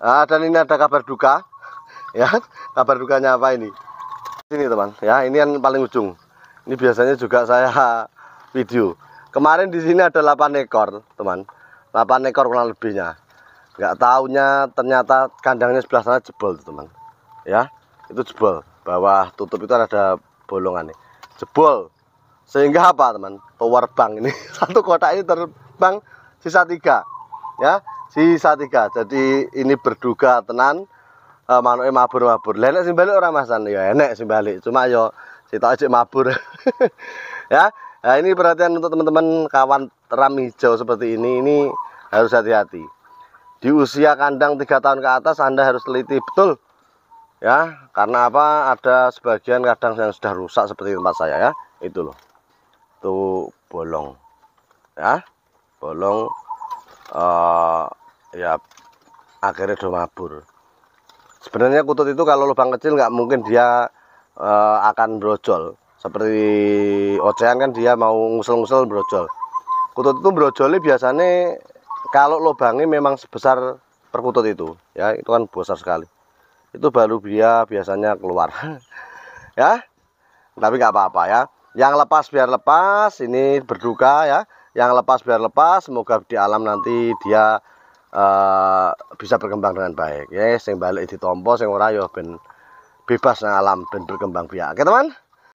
Nah, dan ini ada kabar duka. Ya, kabar dukanya apa ini? Ini teman, ya ini yang paling ujung. Ini biasanya juga saya video. Kemarin di sini ada 8 ekor, teman. 8 ekor kurang lebihnya. Enggak taunya ternyata kandangnya sebelah sana jebol, teman. Ya, itu jebol. Bawah tutup itu ada bolongan nih. Jebol. Sehingga apa, teman? Tower bank ini satu kotak ini terbang sisa tiga ya si Satika. jadi ini berduga tenan e, manuke mabur-mabur lenek sing balik orang Masan ya enek si balik cuma yo kita aja mabur ya nah, ini perhatian untuk teman-teman kawan ram hijau seperti ini ini harus hati-hati di usia kandang tiga tahun ke atas Anda harus teliti betul ya karena apa ada sebagian kadang yang sudah rusak seperti tempat saya ya itu loh tuh bolong ya bolong uh, ya akhirnya udah mabur sebenarnya kutut itu kalau lubang kecil nggak mungkin dia uh, akan brojol seperti ocehan kan dia mau ngusel-ngusel brojol kutut itu brojolnya biasanya kalau lubangnya memang sebesar perkutut itu ya itu kan besar sekali itu baru dia biasanya keluar ya tapi nggak apa-apa ya yang lepas biar lepas ini berduka ya yang lepas biar lepas semoga di alam nanti dia uh, bisa berkembang dengan baik ya yes, sing balik ditompo sing ora yo ya ben bebas nang alam ben berkembang biak oke teman